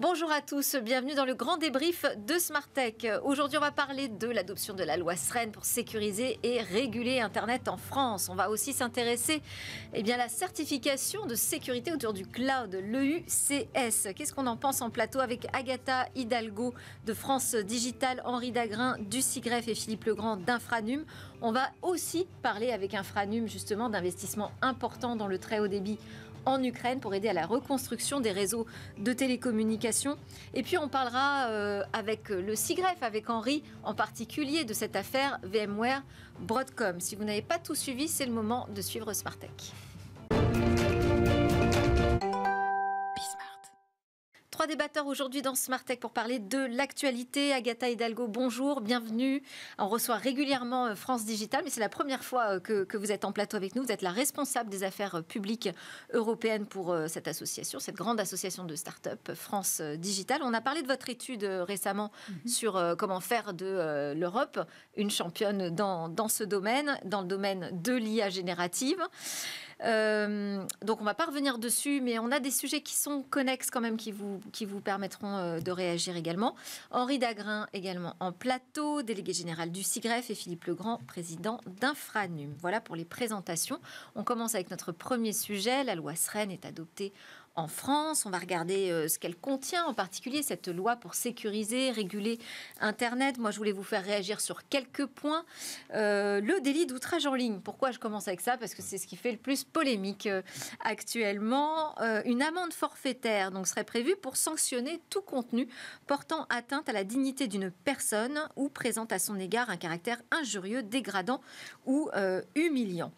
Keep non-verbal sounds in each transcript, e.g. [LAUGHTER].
Bonjour à tous, bienvenue dans le grand débrief de Smart Tech. Aujourd'hui, on va parler de l'adoption de la loi SREN pour sécuriser et réguler Internet en France. On va aussi s'intéresser eh à la certification de sécurité autour du cloud, l'EUCS. Qu'est-ce qu'on en pense en plateau avec Agatha Hidalgo de France Digital, Henri Dagrin du Sigref et Philippe Legrand d'Infranum. On va aussi parler avec Infranum justement d'investissements importants dans le très haut débit en Ukraine pour aider à la reconstruction des réseaux de télécommunications. Et puis on parlera euh, avec le SIGREF, avec Henri en particulier, de cette affaire VMware Broadcom. Si vous n'avez pas tout suivi, c'est le moment de suivre Smartech trois débatteurs aujourd'hui dans Smart Tech pour parler de l'actualité. Agatha Hidalgo, bonjour, bienvenue. On reçoit régulièrement euh, France Digital, mais c'est la première fois euh, que, vous êtes en plateau avec nous. Vous êtes la responsable des affaires euh, publiques européennes pour cette association, cette grande association de start-up France Digital. On a parlé de votre étude récemment mhm. sur comment faire de l'Europe une championne dans, dans ce domaine, dans le domaine de l'IA générative. Euh, donc on ne va pas revenir dessus, mais on a des sujets qui sont connexes quand même, qui vous, qui vous permettront euh, de réagir également. Henri Dagrin également en plateau, délégué général du SIGREF et Philippe Legrand, président d'Infranum. Voilà pour les présentations. On commence avec notre premier sujet. La loi Sren est adoptée en France. On va regarder euh, ce qu'elle contient, en particulier cette loi pour sécuriser, réguler Internet. Moi, je voulais vous faire réagir sur quelques points. Euh, le délit d'outrage en ligne. Pourquoi je commence avec ça Parce que c'est ce qui fait le plus polémique euh, actuellement. une amende forfaitaire donc serait prévue pour sanctionner tout contenu portant atteinte à la dignité d'une personne ou présente à son égard un caractère injurieux, dégradant ou humiliant.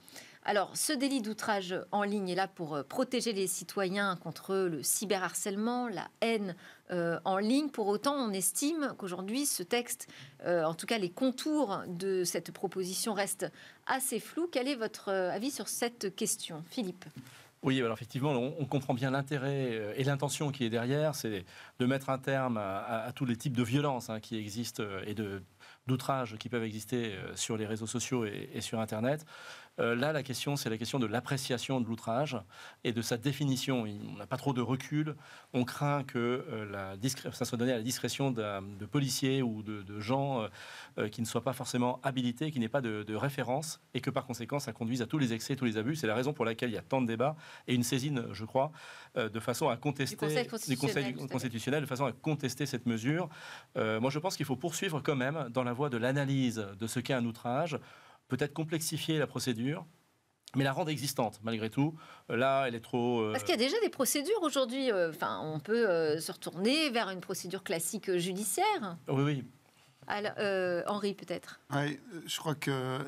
Alors, ce délit d'outrage en ligne est là pour euh, protéger les citoyens contre le cyberharcèlement, la haine euh, en ligne. Pour autant, on estime qu'aujourd'hui, ce texte, euh, en tout cas les contours de cette proposition, restent assez flous. Quel est votre avis sur cette question, Philippe oui, alors effectivement, on, comprend bien l'intérêt et l'intention qui est derrière, c'est de mettre un terme à, tous les types de violences hein, qui existent et d'outrages qui peuvent exister sur les réseaux sociaux et, et sur Internet. Euh, là, la question, c'est la question de l'appréciation de l'outrage et de sa définition. on n'a pas trop de recul. On craint que euh, la ça soit donné à la discrétion de policiers ou de, gens euh, qui ne soient pas forcément habilités, qui n'aient pas de, référence, et que par conséquent, ça conduise à tous les excès, tous les abus. C'est la raison pour laquelle il y a tant de débats et une saisine, je crois, de façon à contester du conseil constitutionnel de façon à contester cette mesure. moi, je pense qu'il faut poursuivre quand même dans la voie de l'analyse de ce qu'est un outrage peut-être complexifier la procédure, mais la rendre existante malgré tout. Euh, là, elle est trop. Euh, Parce qu'il y a déjà des procédures aujourd'hui. Euh, enfin, on peut se retourner vers une procédure classique judiciaire. Oui, oui. Alors, Henri, peut-être. Oui, je crois que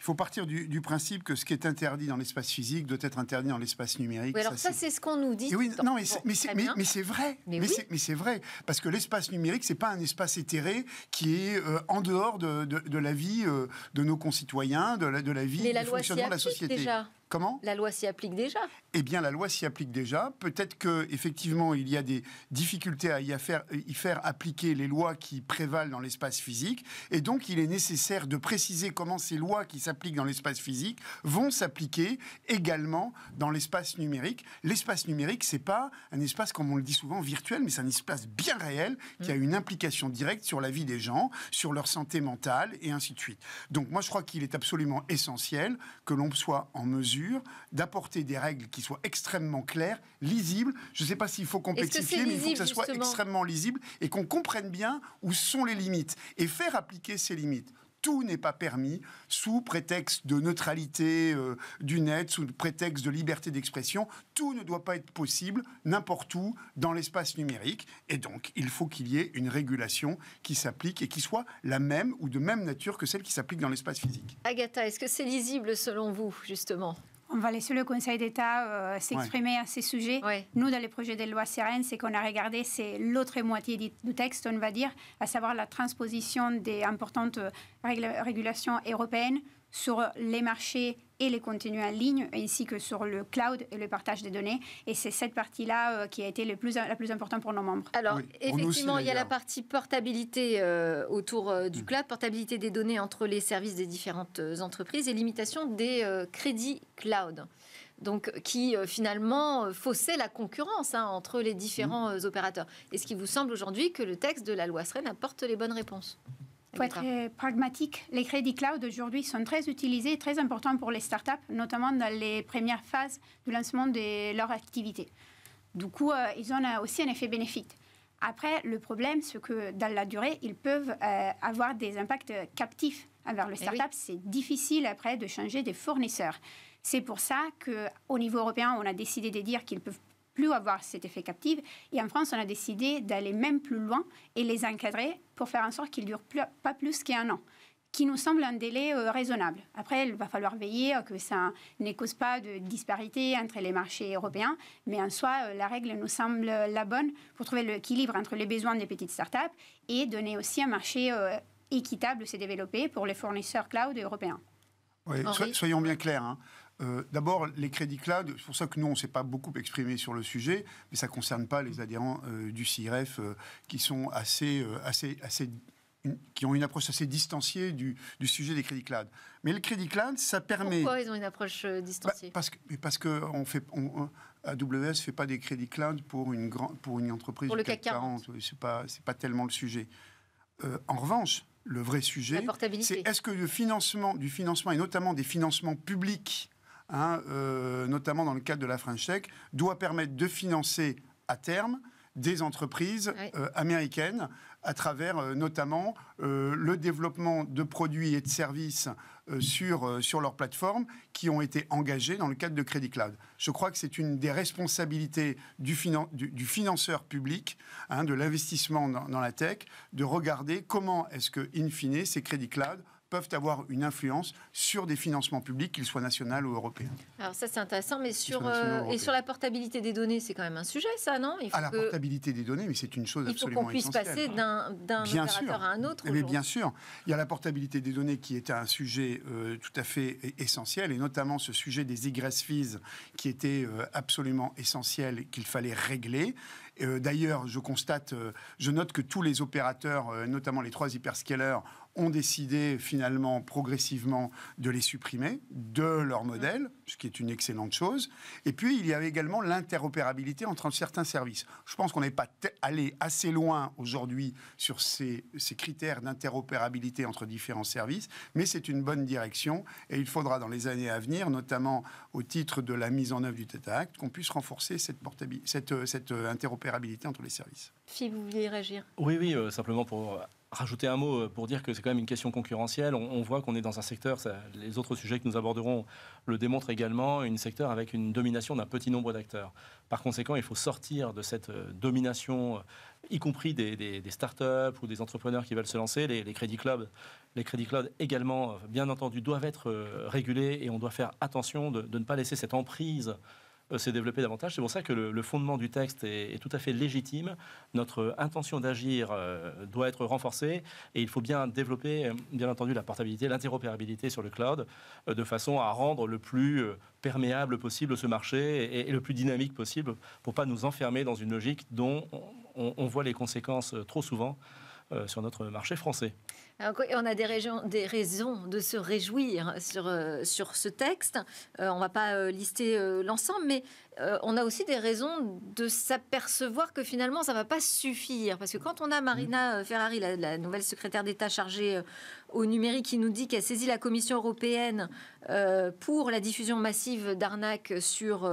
il faut partir du, principe que ce qui est interdit dans l'espace physique doit être interdit dans l'espace numérique. Oui, alors ça, c'est ce qu'on nous dit. oui, non, mais c'est mais, mais vrai. Mais, c'est vrai. Parce que l'espace numérique, c'est pas un espace éthéré qui est euh, en dehors de, de, la vie euh, de nos concitoyens, de la, de la vie, la du fonctionnement de la société. Comment La loi s'y applique déjà. Eh bien, la loi s'y applique déjà. Peut-être que effectivement, il y a des difficultés à y faire, y faire appliquer les lois qui prévalent dans l'espace physique, et donc il est nécessaire de préciser comment ces lois qui s'appliquent dans l'espace physique vont s'appliquer également dans l'espace numérique. L'espace numérique, c'est pas un espace, comme on le dit souvent, virtuel, mais c'est un espace bien réel qui a mm. une implication directe sur la vie des gens, sur leur santé mentale et ainsi de suite. Donc moi, je crois qu'il est absolument essentiel que l'on soit en mesure d'apporter des règles qui soient extrêmement claires, lisibles. Je ne sais pas s'il faut complexifier, mais il faut que ça soit extrêmement lisible et qu'on comprenne bien où sont les limites et faire appliquer ces limites tout n'est pas permis sous prétexte de neutralité euh, du net, sous prétexte de liberté d'expression. Tout ne doit pas être possible n'importe où dans l'espace numérique. Et donc, il faut qu'il y ait une régulation qui s'applique et qui soit la même ou de même nature que celle qui s'applique dans l'espace physique. Agatha, est-ce que c'est lisible selon vous, justement on va laisser le Conseil d'État euh, s'exprimer à ces sujets. Nous, dans les projets de loi Sérène, c'est qu'on a regardé, c'est l'autre moitié du texte, on va dire, à savoir la transposition des importantes euh, régulations européennes sur les marchés et les contenus en ligne, ainsi que sur le cloud et le partage des données. Et c'est cette partie-là euh, qui a été la plus importante pour nos membres. Alors, effectivement, il y a la partie portabilité euh, autour euh, du mm. cloud, portabilité des données entre les services des différentes entreprises et limitation des crédits cloud. qui finalement faussait la concurrence hein, entre les différents mm. opérateurs. Est-ce qu'il vous semble aujourd'hui que le texte de la loi SREN apporte les bonnes réponses il faut être euh, pragmatique. Les crédits cloud aujourd'hui sont très utilisés, très importants pour les startups, notamment dans les premières phases du lancement de leur activité. Du coup, euh, ils ont euh, aussi un effet bénéfique. Après, le problème, c'est que dans la durée, ils peuvent avoir des impacts captifs envers le eh startups, C'est difficile après de changer des fournisseurs. C'est pour ça qu'au niveau européen, on a décidé de dire qu'ils peuvent plus avoir cet effet captif. Et en France, on a décidé d'aller même plus loin et les encadrer pour faire en sorte qu'ils durent pas plus qu'un an qui nous semble un délai euh, raisonnable. Après, il va falloir veiller euh, que ça ne cause pas de disparité entre les marchés européens, mais en soi, euh, la règle nous semble la bonne pour trouver l'équilibre entre les besoins des petites startups et donner aussi un marché équitable s'est développé pour les fournisseurs cloud européens. Oui, soyons bien clairs. Hein. Euh, d'abord, les crédits cloud, c'est pour ça que nous, on ne s'est pas beaucoup exprimé sur le sujet, mais ça ne concerne pas les adhérents euh, du CIREF euh, qui sont assez, assez, assez qui ont une approche assez distanciée du, sujet des crédits cloud. Mais le crédit cloud, ça permet. Pourquoi ils ont une approche distanciée bah, Parce que parce on fait AWS fait pas des crédits cloud pour une grande pour une entreprise pour le CAC 40. ce n'est pas c'est pas tellement le sujet. en revanche, le vrai sujet, c'est est-ce que le financement du financement et notamment des financements publics Hein, euh, notamment dans le cadre de la French Tech, doit permettre de financer à terme des entreprises euh, américaines à travers euh, notamment le développement de produits et de services sur, sur leur plateforme qui ont été engagés dans le cadre de Credit Cloud. Je crois que c'est une des responsabilités du, financeur public, hein, de l'investissement dans, la tech, de regarder comment est-ce que, in fine, ces Credit Cloud peuvent avoir une influence sur des financements publics, qu'ils soient nationaux ou européens. Alors ça c'est intéressant, mais sur, euh, et sur la portabilité des données, c'est quand même un sujet ça, non Il ah, la portabilité des données, mais c'est une chose absolument essentielle. Il faut qu'on puisse passer d'un opérateur à un autre. Mais bien sûr, il y a la portabilité des données qui était un sujet euh, tout à fait e-, essentiel, et notamment ce sujet des egress fees qui était euh, absolument essentiel, qu'il fallait régler. D'ailleurs, je constate, je note que tous les opérateurs, notamment les trois hyperscalers, ont décidé finalement progressivement de les supprimer de leur modèle, ce qui est une excellente chose. Et puis, il y avait également l'interopérabilité entre certains services. Je pense qu'on n'est pas allé assez loin aujourd'hui sur ces, critères d'interopérabilité entre différents services, mais c'est une bonne direction et il faudra dans les années à venir, notamment au titre de la mise en œuvre du Teta Act, qu'on puisse renforcer cette, cette, euh, cette euh, interopérabilité entre les services. Si vous vouliez réagir. Oui, oui, euh, simplement pour rajouter un mot euh, pour dire que c'est quand même une question concurrentielle. On, voit qu'on est dans un secteur, les autres sujets que nous aborderons le démontrent également, un secteur avec une domination d'un petit nombre d'acteurs. Par conséquent, il faut sortir de cette euh, domination, euh, y compris des, startups ou des entrepreneurs qui veulent se lancer, les, les crédits clubs. Les crédits clubs également, bien entendu, doivent être régulés et on doit faire attention de, de ne pas laisser cette emprise euh, s'est développé davantage. C'est pour ça que le, fondement du texte est, tout à fait légitime. Notre intention d'agir euh, doit être renforcée et il faut bien développer, euh, bien entendu, la portabilité, l'interopérabilité sur le cloud de façon à rendre le plus perméable possible ce marché et, le plus dynamique possible pour ne pas nous enfermer dans une logique dont on voit les conséquences trop souvent sur notre marché français on a des, raisons de se réjouir sur, euh, sur ce texte. Euh, on ne va pas euh, lister l'ensemble, mais on a aussi des raisons de s'apercevoir que finalement, ça ne va pas suffire. Parce que quand on a mmh. Marina Ferrari, la, nouvelle secrétaire d'État chargée au numérique, qui nous dit qu'elle saisit la Commission européenne pour la diffusion massive d'arnaques sur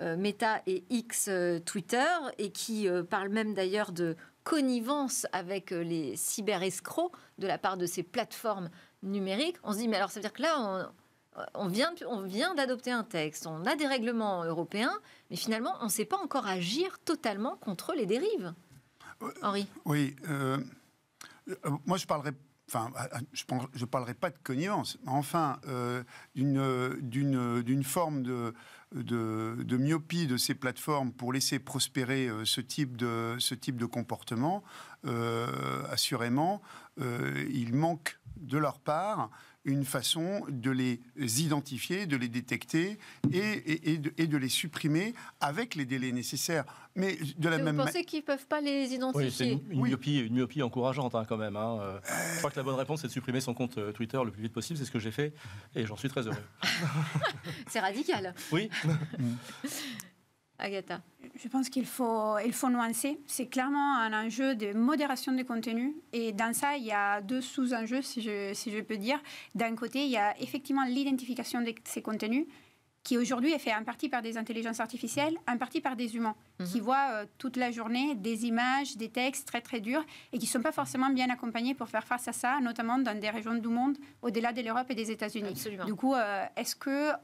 Meta et X Twitter, et qui parle même d'ailleurs de connivence avec euh, les cyber-escrocs de la part de ces plateformes numériques. On se dit, mais alors ça veut dire que là, on, vient, on vient d'adopter un texte, on a des règlements européens, mais finalement, on ne sait pas encore agir totalement contre les dérives. Euh, Henri Oui. Euh, moi, je parlerai enfin, je ne parlerai pas de connivence, enfin, d'une forme de, de, myopie de ces plateformes pour laisser prospérer euh, ce type de, ce type de comportement, euh, assurément, euh, il manque de leur part une façon de les identifier, de les détecter et, et, de, les supprimer avec les délais nécessaires. Mais de la même Vous pensez qu'ils ne peuvent pas les identifier oui, C'est une, myopie, une, myopie, encourageante hein, quand même. Hein. Euh, euh. Je crois que la bonne réponse, c'est de supprimer son compte euh, Twitter le plus vite possible. C'est ce que j'ai fait et j'en suis très heureux. [LAUGHS] c'est radical. Oui. [LAUGHS] Mm. Agatha Je pense qu'il faut, il faut nuancer. C'est clairement un enjeu de modération des contenus. Et dans ça, il y a deux sous-enjeux, si je peux dire. D'un côté, il y a effectivement l'identification de ces contenus qui aujourd'hui est fait en partie par des intelligences artificielles, en partie par des humains, mhm. qui voient euh, toute la journée des images, des textes très très durs, et qui ne sont pas forcément bien accompagnés pour faire face à ça, notamment dans des régions du monde au-delà de l'Europe et des États-Unis. Du coup, euh, est-ce qu'on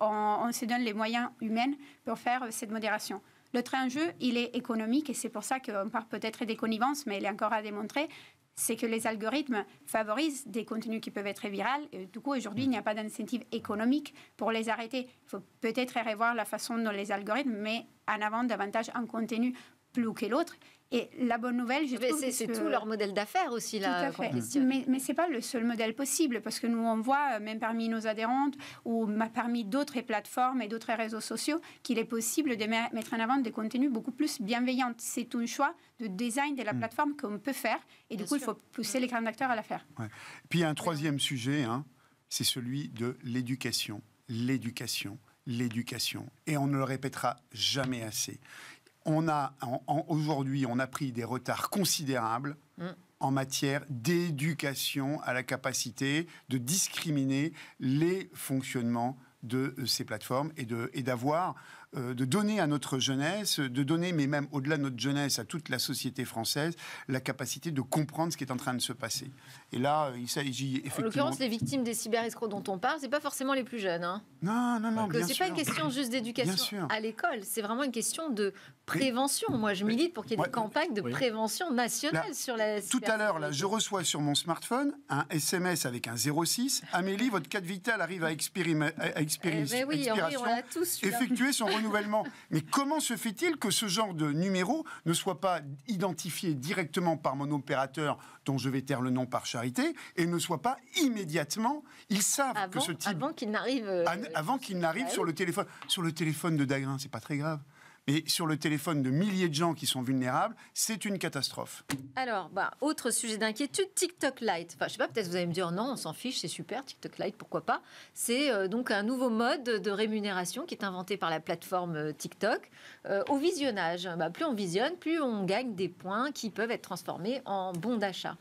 on se donne les moyens humains pour faire euh, cette modération Le L'autre enjeu, il est économique, et c'est pour ça qu'on part peut-être des connivences, mais il est encore à démontrer c'est que les algorithmes favorisent des contenus qui peuvent être virales. Et du coup, aujourd'hui, il n'y a pas d'incentive économique pour les arrêter. Il faut peut-être revoir la façon dont les algorithmes mettent en avant davantage un contenu plus que l'autre. Et la bonne nouvelle, je trouve c'est, tout leur modèle d'affaires aussi là. Mais, mais c'est pas le seul modèle possible parce que nous on voit euh, même parmi nos adhérentes ou parmi d'autres plateformes et d'autres réseaux sociaux qu'il est possible de mettre en avant des contenus beaucoup plus bienveillants. C'est un choix de design de la mm. plateforme qu'on peut faire et du coup il faut pousser mm. les grands acteurs à la faire. Puis un troisième sujet, hein, c'est celui de l'éducation, l'éducation, l'éducation. Et on ne le répétera jamais assez on a aujourd'hui, on a pris des retards considérables mm. en matière d'éducation à la capacité de discriminer les fonctionnements de euh, ces plateformes et d'avoir euh, de donner à notre jeunesse, de donner, mais même au-delà de notre jeunesse, à toute la société française, la capacité de comprendre ce qui est en train de se passer. Et là, euh, il s'agit effectivement. En l'occurrence, les victimes des cyberescrocs dont on parle, c'est pas forcément les plus jeunes. Hein. Non, non, non. C'est pas une question juste d'éducation à l'école, c'est vraiment une question de prévention. Moi, je milite pour qu'il y ait des campagnes de prévention nationale sur la. Tout à l'heure, là, je reçois sur mon smartphone un SMS avec un 06. Amélie, votre carte vitale arrive à, expérimenter... à, eh ben oui, on l'a tous, effectuer son [LAUGHS] Mais comment se fait-il que ce genre de numéro ne soit pas identifié directement par mon opérateur, dont je vais taire le nom par charité, et ne soit pas immédiatement Ils savent que ce type avant qu'il n'arrive euh, avant qu'il n'arrive sur le téléphone, sur le téléphone de Dagrin, c'est pas très grave mais sur le téléphone de milliers de gens qui sont vulnérables, c'est une catastrophe. Alors, bah, autre sujet d'inquiétude, TikTok Lite. Enfin, je sais pas, peut-être vous allez me dire non, on s'en fiche, c'est super, TikTok Lite, pourquoi pas C'est euh, donc un nouveau mode de rémunération qui est inventé par la plateforme euh, TikTok euh, au visionnage. Bah, plus on visionne, plus on gagne des points qui peuvent être transformés en bons d'achat.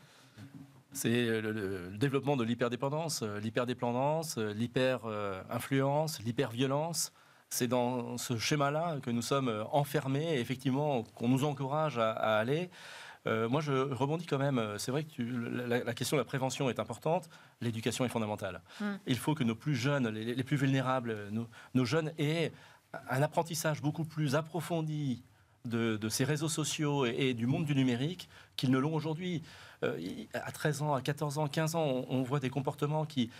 C'est le, développement de l'hyperdépendance, l'hyperdépendance, l'hyper-influence, c'est dans ce schéma-là que nous sommes euh, enfermés effectivement qu'on nous encourage à, aller. Euh, moi, je rebondis quand même. C'est vrai que la, question de la prévention est importante. L'éducation est fondamentale. Hmm. Il faut que nos plus jeunes, les, plus vulnérables, nos, jeunes aient un apprentissage beaucoup plus approfondi de, ces réseaux sociaux et, du monde du numérique qu'ils ne l'ont aujourd'hui. Euh, à 13 ans, à 14 ans, 15 ans, on voit des comportements qui,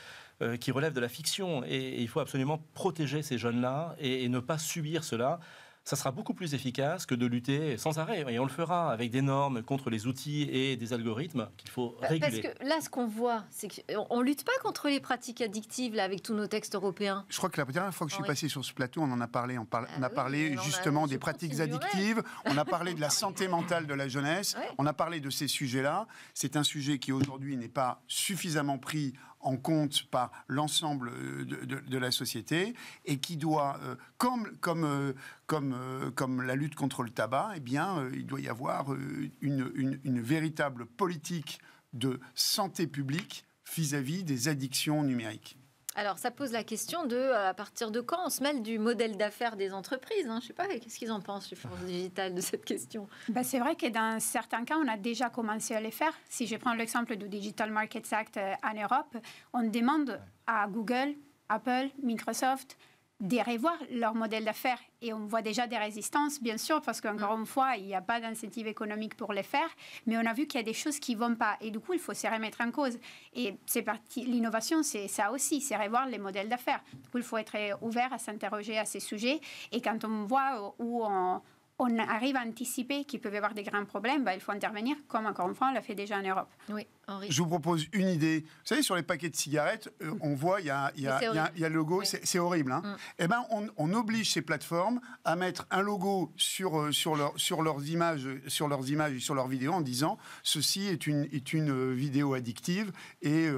euh, qui relèvent de la fiction. Et, il faut absolument protéger ces jeunes-là et, ne pas subir cela ça sera beaucoup plus efficace que de lutter sans arrêt. Et on le fera avec des normes contre les outils et des algorithmes qu'il faut réguler. Parce que là, ce qu'on voit, c'est qu'on euh, ne lutte pas contre les pratiques addictives là, avec tous nos textes européens. Je crois que la dernière fois que je suis passé sur ce plateau, on en a parlé. On, a ah parlé justement des pratiques addictives, on a parlé de la [LAUGHS] santé mentale de la jeunesse, on a parlé de ces sujets-là. C'est un sujet qui aujourd'hui n'est pas suffisamment pris en compte par l'ensemble euh, de, la société et qui doit, euh, comme, comme, euh, comme, comme la lutte contre le tabac, eh bien, il doit y avoir une, véritable politique de santé publique vis à -vis des addictions numériques. Alors, ça pose la question de euh, à partir de quand on se mêle du modèle d'affaires des entreprises. Hein. Je ne sais pas, qu'est-ce qu'ils en pensent, les force digitales, de cette question ben, C'est vrai que dans certains cas, on a déjà commencé à les faire. Si je prends l'exemple du Digital Markets Act euh, en Europe, on demande à Google, Apple, Microsoft, de revoir leur modèle d'affaires. Et on voit déjà des résistances, bien sûr, parce qu'encore mm. une fois, il n'y a pas d'incentive économique pour les faire, mais on a vu qu'il y a des choses qui ne vont pas. Et du coup, il faut se remettre en cause. Et c'est parti. L'innovation, c'est ça aussi, c'est revoir les modèles d'affaires. Du coup, il faut être ouvert à s'interroger à ces sujets. Et quand on voit où on on arrive à anticiper qu'il peut y avoir des grands problèmes, bah, il faut intervenir, comme encore une fois, on l'a fait déjà en Europe. Oui, Henri. Je vous propose une idée. Vous savez, sur les paquets de cigarettes, euh, mm. on voit, il y, y, y a, le logo, c'est horrible. Hein. Mm. Eh ben, on, oblige ces plateformes à mettre un logo sur, euh, sur, leur, sur, leurs images, sur leurs images et sur leurs vidéos en disant ceci est une, est une euh, vidéo addictive et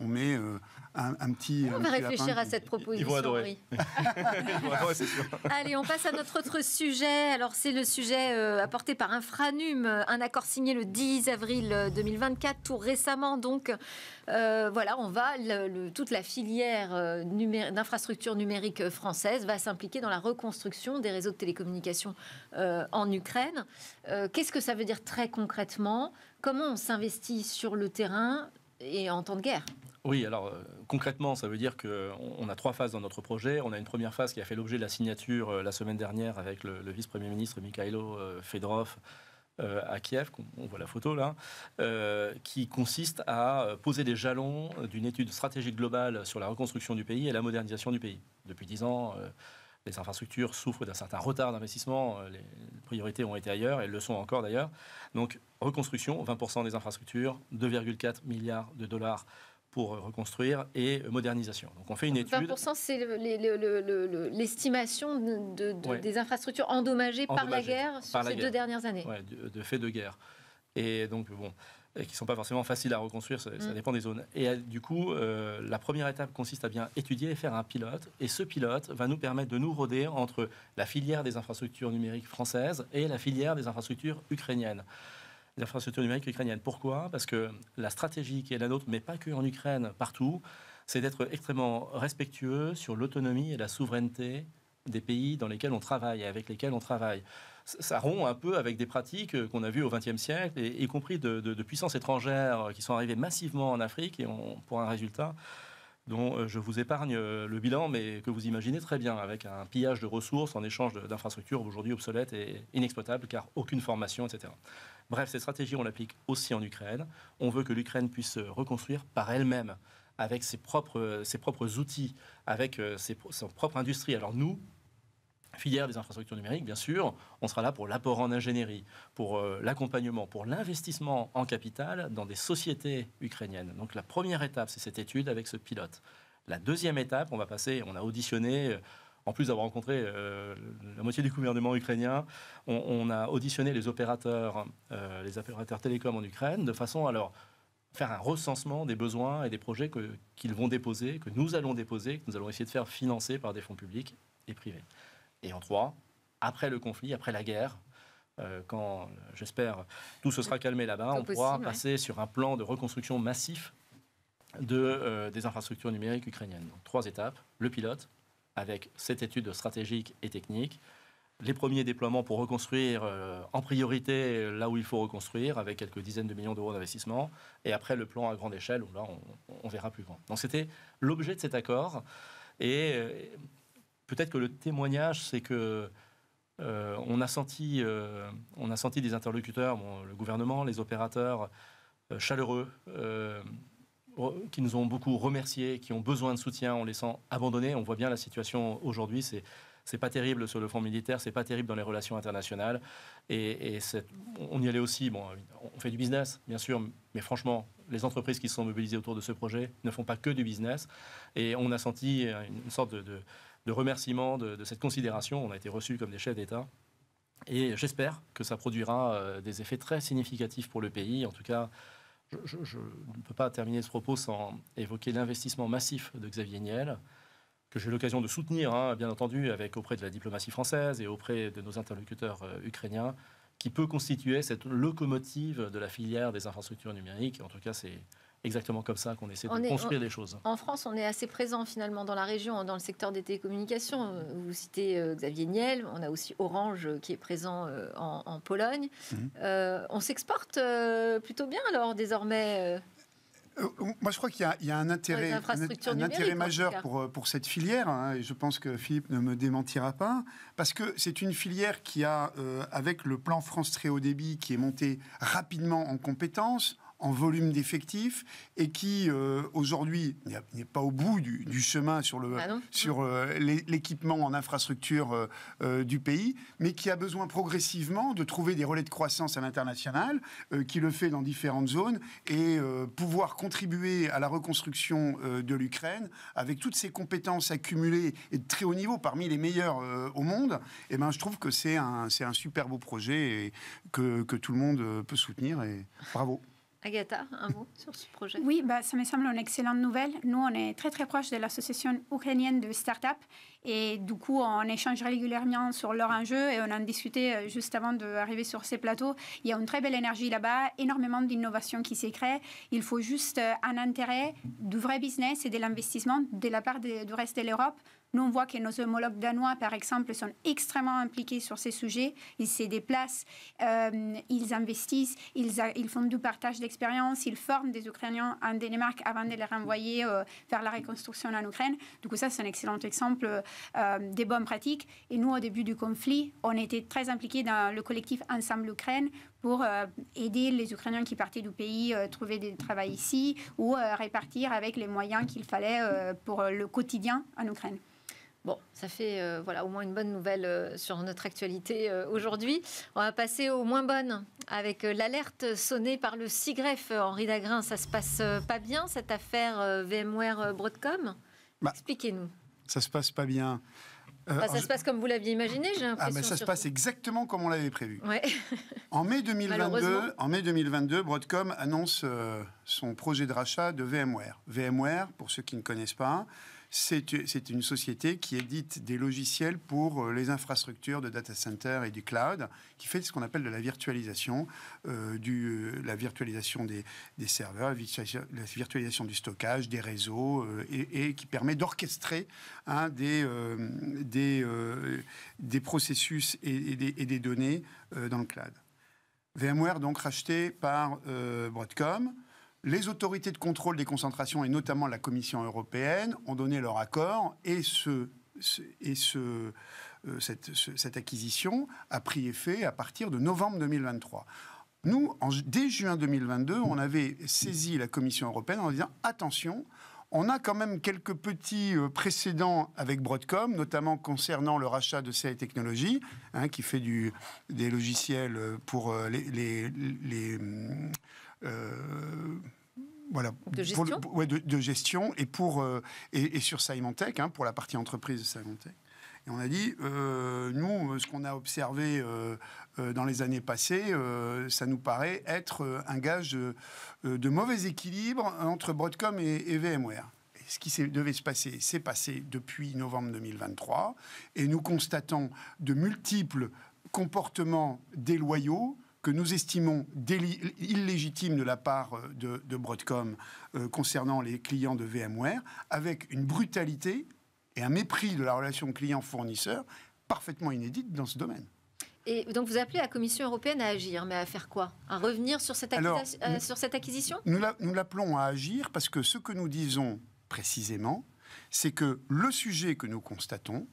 on met un, petit. On va réfléchir à cette proposition. [LAUGHS] Allez, on passe à notre autre sujet. Alors, c'est le sujet euh, apporté par Infranum, euh, un accord signé le 10 avril 2024, euh, tout récemment. Donc, voilà, on va le, toute la filière d'infrastructures numériques françaises va s'impliquer dans la reconstruction des réseaux de télécommunications en Ukraine. Qu'est-ce que ça veut dire très concrètement Comment on s'investit sur le terrain et en temps de guerre. Oui, alors euh, concrètement, ça veut dire qu'on a trois phases dans notre projet. On a une première phase qui a fait l'objet de la signature euh, la semaine dernière avec le, vice-premier ministre Mikhailo euh, Fedrov à Kiev, on, voit la photo là, qui consiste à poser les jalons d'une étude stratégique globale sur la reconstruction du pays et la modernisation du pays. Depuis dix ans, les infrastructures souffrent d'un certain retard d'investissement, euh, les priorités ont été ailleurs, et le sont encore d'ailleurs. Donc reconstruction, 20% des infrastructures, 2,4 milliards de dollars pour reconstruire et modernisation. Donc on fait une étude. 20% c'est l'estimation de, des infrastructures endommagées, par la guerre sur ces deux dernières années. de, de, fait de guerre. Et donc bon, et qui ne sont pas forcément faciles à reconstruire, ça, mm. dépend des zones. Et euh, du coup, euh, la première étape consiste à bien étudier et faire un pilote. Et ce pilote va nous permettre de nous roder entre la filière des infrastructures numériques françaises et la filière des infrastructures ukrainiennes l'infrastructure numériques ukrainienne. Pourquoi Parce que la stratégie qui est la nôtre, mais pas que en Ukraine, partout, c'est d'être extrêmement respectueux sur l'autonomie et la souveraineté des pays dans lesquels on travaille et avec lesquels on travaille. Ça rompt un peu avec des pratiques euh, qu'on a vues au XXe siècle, y compris de, puissances étrangères euh, qui sont arrivées massivement en Afrique et pour un résultat dont euh, je vous épargne le bilan, mais que vous imaginez très bien, avec un pillage de ressources en échange d'infrastructures aujourd'hui obsolètes et inexploitables, car aucune formation, etc. Bref, cette stratégie, on l'applique aussi en Ukraine. On veut que l'Ukraine puisse se reconstruire par elle-même avec ses propres, ses propres outils, avec euh, ses, son propre industrie. Alors nous, filière des infrastructures numériques, bien sûr, on sera là pour l'apport en ingénierie, pour euh, l'accompagnement, pour l'investissement en capital dans des sociétés ukrainiennes. Donc la première étape, c'est cette étude avec ce pilote. La deuxième étape, on va passer, on a auditionné, euh, en plus d'avoir rencontré la moitié du gouvernement ukrainien, on, a auditionné les opérateurs, les opérateurs télécoms en Ukraine, de façon alors faire un recensement des besoins et des projets qu'ils vont déposer, que nous allons déposer, que nous allons essayer de faire financer par des fonds publics et privés. Et en trois, après le conflit, après la guerre, euh, quand, euh, j'espère, tout se sera calmé là-bas, on pourra passer sur un plan de reconstruction massif de, euh, des infrastructures numériques ukrainiennes. trois étapes, le pilote, avec cette étude stratégique et technique, les premiers déploiements pour reconstruire euh, en priorité euh, là où il faut reconstruire, avec quelques dizaines de millions d'euros d'investissement, et après le plan à grande échelle, où là on, verra plus grand. Donc c'était l'objet de cet accord, et euh, peut-être que le témoignage, c'est que on, a senti, on a senti des interlocuteurs, le gouvernement, les opérateurs, chaleureux, qui nous ont beaucoup remerciés, qui ont besoin de soutien en laissant abandonner. On voit bien la situation aujourd'hui, c'est c'est pas terrible sur le front militaire, c'est pas terrible dans les relations internationales. Et, on y allait aussi. Bon, on fait du business, bien sûr, mais franchement, les entreprises qui se sont mobilisées autour de ce projet ne font pas que du business. Et on a senti une sorte de, remerciement de, cette considération. On a été reçus comme des chefs d'État. Et j'espère que ça produira euh, des effets très significatifs pour le pays. En tout cas, je, je ne peux pas terminer ce propos sans évoquer l'investissement massif de Xavier Niel que j'ai l'occasion de soutenir, hein, bien entendu, avec auprès de la diplomatie française et auprès de nos interlocuteurs euh, ukrainiens, qui peut constituer cette locomotive de la filière des infrastructures numériques. En tout cas, c'est exactement comme ça qu'on essaie de construire des les choses. En France, on est assez présent finalement dans la région, dans le secteur des télécommunications. Vous citez euh, Xavier Niel, on a aussi Orange euh, qui est présent en, Pologne. Mmh. on s'exporte plutôt bien alors désormais euh, moi, je crois qu'il y, a un intérêt, majeur euh, pour, cette filière, hein, et je pense que Philippe ne me démentira pas, parce que c'est une filière qui a, euh, avec le plan France très haut débit, qui est monté rapidement en compétences, en volume d'effectifs et qui euh, aujourd'hui n'est pas au bout du, chemin sur le ah sur euh, l'équipement en infrastructure euh, du pays, mais qui a besoin progressivement de trouver des relais de croissance à l'international, qui le fait dans différentes zones et pouvoir contribuer à la reconstruction de l'Ukraine avec toutes ses compétences accumulées et de très haut niveau parmi les meilleures au monde. Et eh ben je trouve que c'est un c'est un super beau projet et que, que tout le monde peut soutenir et bravo. Agatha, un mot sur ce projet Oui, bah, ça me semble une excellente nouvelle. Nous, on est très très proche de l'association ukrainienne de start-up et du coup, on échange régulièrement sur leur enjeux et on en discutait euh, juste avant d'arriver sur ces plateaux. Il y a une très belle énergie là-bas, énormément d'innovation qui s'est Il faut juste euh, un intérêt du vrai business et de l'investissement de la part du reste de l'Europe nous, on voit que nos homologues danois, par exemple, sont extrêmement impliqués sur ces sujets. Ils se déplacent, euh, ils investissent, ils, font du partage d'expérience, ils forment des Ukrainiens en Danemark avant de les renvoyer vers euh, la reconstruction en Ukraine. Du coup, ça, c'est un excellent exemple euh, des bonnes pratiques. Et nous, au début du conflit, on était très impliqués dans le collectif Ensemble Ukraine pour aider les Ukrainiens qui partaient du pays trouver du travail ici ou répartir avec les moyens qu'il fallait pour le quotidien en Ukraine. Bon, ça fait euh, voilà au moins une bonne nouvelle euh, sur notre actualité euh, aujourd'hui. On va passer aux moins bonnes avec l'alerte sonnée par le SIGREF. Henri Dagrin, ça se passe pas bien cette affaire VMware Broadcom bah, Expliquez-nous. Ça se passe pas bien. ça se passe comme vous l'aviez imaginé, j'ai ah, l'impression. Ah, mais ça se passe exactement comme on l'avait prévu. Ouais. en, mai 2022, [LAUGHS] en mai 2022, Broadcom annonce son projet de rachat de VMware. VMware, pour ceux qui ne connaissent pas, c'est une société qui édite des logiciels pour euh, les infrastructures de data center et du cloud, qui fait ce qu'on appelle de la virtualisation, euh, euh, la virtualisation des, serveurs, la virtualisation du stockage, des réseaux, et, qui permet d'orchestrer hein, des, processus et, des, et des, données dans le cloud. VMware donc racheté par Broadcom. Les autorités de contrôle des concentrations, et notamment la Commission européenne, ont donné leur accord et ce, et euh, ce, cette, acquisition a pris effet à partir de novembre 2023. Nous, en, dès juin 2022, on avait saisi la Commission européenne en disant attention, on a quand même quelques petits euh, précédents avec Broadcom, notamment concernant le rachat de ces Technologies, hein, qui fait du, des logiciels pour euh, les, les euh, voilà, de gestion, et, pour, euh, et, sur Symantec, hein, pour la partie entreprise de Symantec. Et on a dit, euh, nous, ce qu'on a observé dans les années passées, ça nous paraît être un gage de, mauvais équilibre entre Broadcom et, et VMware ce qui devait se passer s'est passé depuis novembre 2023 et nous constatons de multiples comportements déloyaux que nous estimons illégitime de la part euh, de, Broadcom euh, concernant les clients de VMware, avec une brutalité et un mépris de la relation client-fournisseur parfaitement inédite dans ce domaine. Et donc vous appelez la Commission européenne à agir, mais à faire quoi À revenir sur cette, euh, sur cette acquisition Nous l'appelons à agir parce que ce que nous disons précisément, c'est que le sujet que nous constatons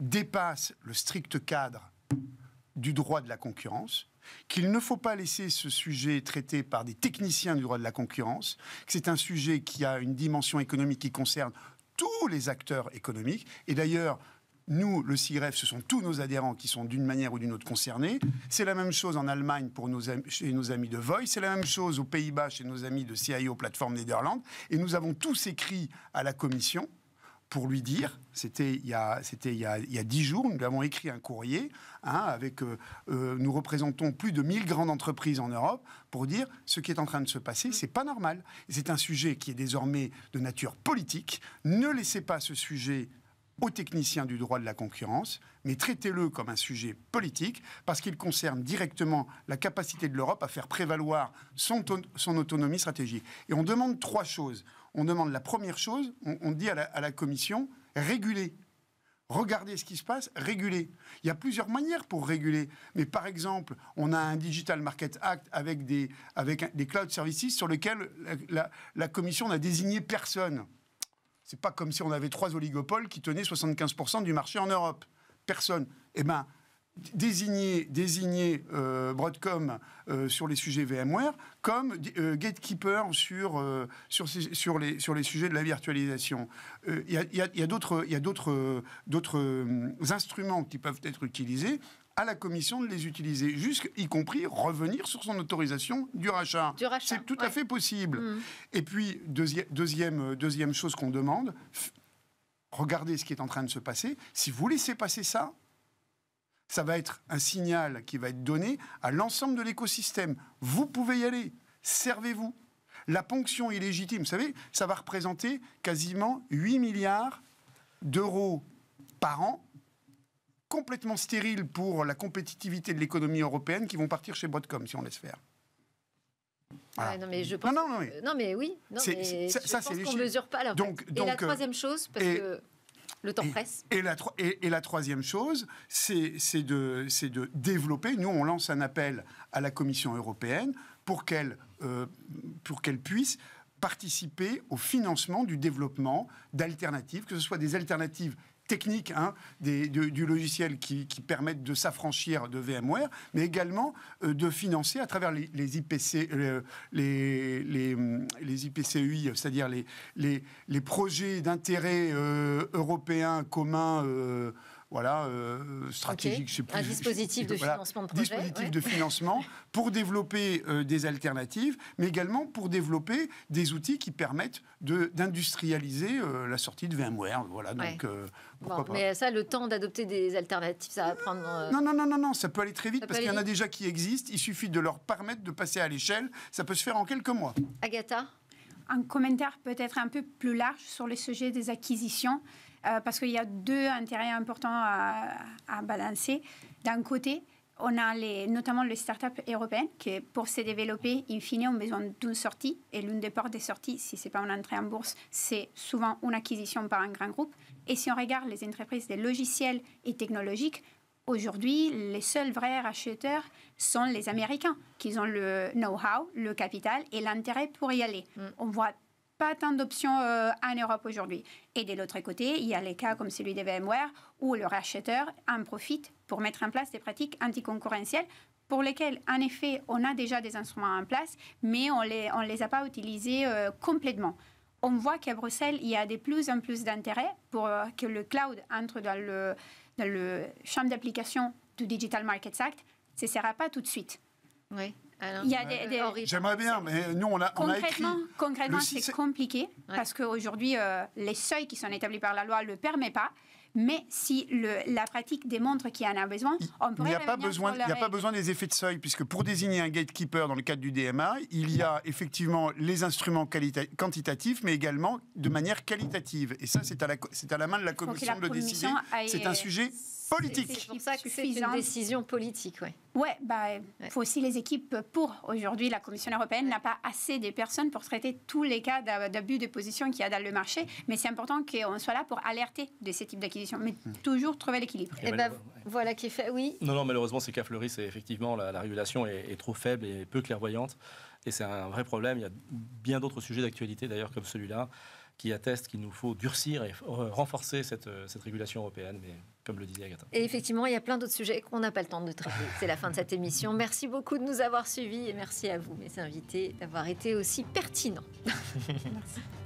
dépasse le strict cadre du droit de la concurrence, qu'il ne faut pas laisser ce sujet traité par des techniciens du droit de la concurrence, que c'est un sujet qui a une dimension économique qui concerne tous les acteurs économiques. Et d'ailleurs, nous, le CIREF, ce sont tous nos adhérents qui sont d'une manière ou d'une autre concernés. C'est la même chose en Allemagne pour nos chez nos amis de Voice, c'est la même chose aux Pays-Bas chez nos amis de CIO Plateforme Nederland. Et nous avons tous écrit à la Commission pour lui dire, c'était il y a dix jours, nous lui avons écrit un courrier hein, avec euh, euh, nous représentons plus de 1000 grandes entreprises en Europe pour dire ce qui est en train de se passer, mm. c'est pas normal. C'est un sujet qui est désormais de nature politique. Ne laissez pas ce sujet aux techniciens du droit de la concurrence mais traitez-le comme un sujet politique, parce qu'il concerne directement la capacité de l'Europe à faire prévaloir son, son, autonomie stratégique. Et on demande trois choses. On demande la première chose, on, dit à la, Commission, réguler Regardez ce qui se passe, réguler. Il y a plusieurs manières pour réguler. Mais par exemple, on a un Digital Market Act avec des, avec des cloud services sur lesquels la, la Commission n'a désigné personne. C'est pas comme si on avait trois oligopoles qui tenaient 75% du marché en Europe personne, eh ben, désigner, désigner euh, Broadcom euh, sur les sujets VMware comme euh, gatekeeper sur, sur, les, sur les sujets de la virtualisation. Il y a, a, d'autres instruments qui peuvent être utilisés à la commission de les utiliser, y compris revenir sur son autorisation du rachat. C'est tout à fait possible. Mm. Et puis, deuxième deuxième, deuxième chose qu'on demande, regardez ce qui est en train de se passer. Si vous laissez passer ça, ça va être un signal qui va être donné à l'ensemble de l'écosystème. Vous pouvez y aller, servez-vous. La ponction illégitime, vous savez, ça va représenter quasiment 8 milliards d'euros par an, complètement stériles pour la compétitivité de l'économie européenne, qui vont partir chez Broadcom si on laisse faire. Ah. non, mais je pense non, mais, oui. Non, mais ça, qu'on ne mesure pas. donc, et la euh, troisième chose, parce que le temps presse. Et la, et, et la, troisième chose, c'est de, de développer. Nous, on lance un appel à la Commission européenne pour qu'elle euh, qu'elle puisse participer au financement du développement d'alternatives, que ce soit des alternatives techniques hein, des, du logiciel qui, permettent de s'affranchir de VMware, mais également euh, de financer à travers les, IPC, euh, les, les, hum, c'est-à-dire les, les, projets d'intérêt euh, européen commun voilà, euh, stratégique, c'est plus... Un dispositif de financement de projet. Dispositif de financement pour développer euh, des alternatives, mais également pour développer des outils qui permettent d'industrialiser euh, la sortie de VMware. Voilà, donc... Euh, mais ça, le temps d'adopter des alternatives, ça va prendre... Non, non, non, non, non, ça peut aller très vite parce qu'il y en a déjà qui existent. Il suffit de leur permettre de passer à l'échelle. Ça peut se faire en quelques mois. Agatha un commentaire peut-être un peu plus large sur le sujet des acquisitions. Euh, parce qu'il y a deux intérêts importants à, balancer. D'un côté, on a les, notamment les startups européennes qui, pour se développer, in fine, ont besoin d'une sortie. Et l'une des portes des sorties, si ce n'est pas une entrée en bourse, c'est souvent une acquisition par un grand groupe. Et si on regarde les entreprises des logiciels et technologiques, aujourd'hui, les seuls vrais racheteurs sont les Américains, qui ont le know-how, le capital et l'intérêt pour y aller. Mm. On voit pas tant d'options euh, en Europe aujourd'hui. Et de l'autre côté, il y a les cas comme celui des VMware où le racheteur en profite pour mettre en place des pratiques anticoncurrentielles pour lesquelles, en effet, on a déjà des instruments en place, mais on les, ne les a pas utilisés euh, complètement. On voit qu'à Bruxelles, il y a de plus en plus d'intérêt pour euh, que le cloud entre dans le, dans le champ d'application du Digital Markets Act. Ce ne sera pas tout de suite. Oui. Il y a des, euh, J'aimerais bien, mais nous, on a, écrit... Concrètement, c'est compliqué, parce qu'aujourd'hui, euh, les seuils qui sont établis par la loi ne le permettent pas. Mais si le, la pratique démontre qu'il y en a besoin, on pourrait. Il n'y a, pas besoin, a pas besoin des effets de seuil, puisque pour désigner un gatekeeper dans le cadre du DMA, il y a effectivement les instruments quantitatifs, mais également de manière qualitative. Et ça, c'est à, à, la main de la commission de décision décider. C'est un sujet politique. C'est pour ça que c'est une décision politique, oui. Oui, il faut aussi les équipes pour. Aujourd'hui, la Commission européenne n'a pas assez de personnes pour traiter tous les cas d'abus de position qu'il y a dans le marché, mais c'est important qu'on soit là pour alerter de ces types d'acquisitions, mais hmm. toujours trouver l'équilibre. Et, eh ben, voilà qui est fait, oui. Non, non, malheureusement, c'est qu'à Fleury, c'est effectivement la, régulation est, trop faible et peu clairvoyante. Et c'est un vrai problème. Il y a bien d'autres sujets d'actualité, d'ailleurs, comme celui-là, qui attestent qu'il nous faut durcir et renforcer cette, euh, cette régulation européenne. Mais comme le disait Agatha. Et effectivement, il y a plein d'autres sujets qu'on n'a pas le temps de traiter. C'est la fin de cette émission. Merci beaucoup de nous avoir suivis et merci à vous, mes invités, d'avoir été aussi pertinents. [LAUGHS] [LAUGHS] merci.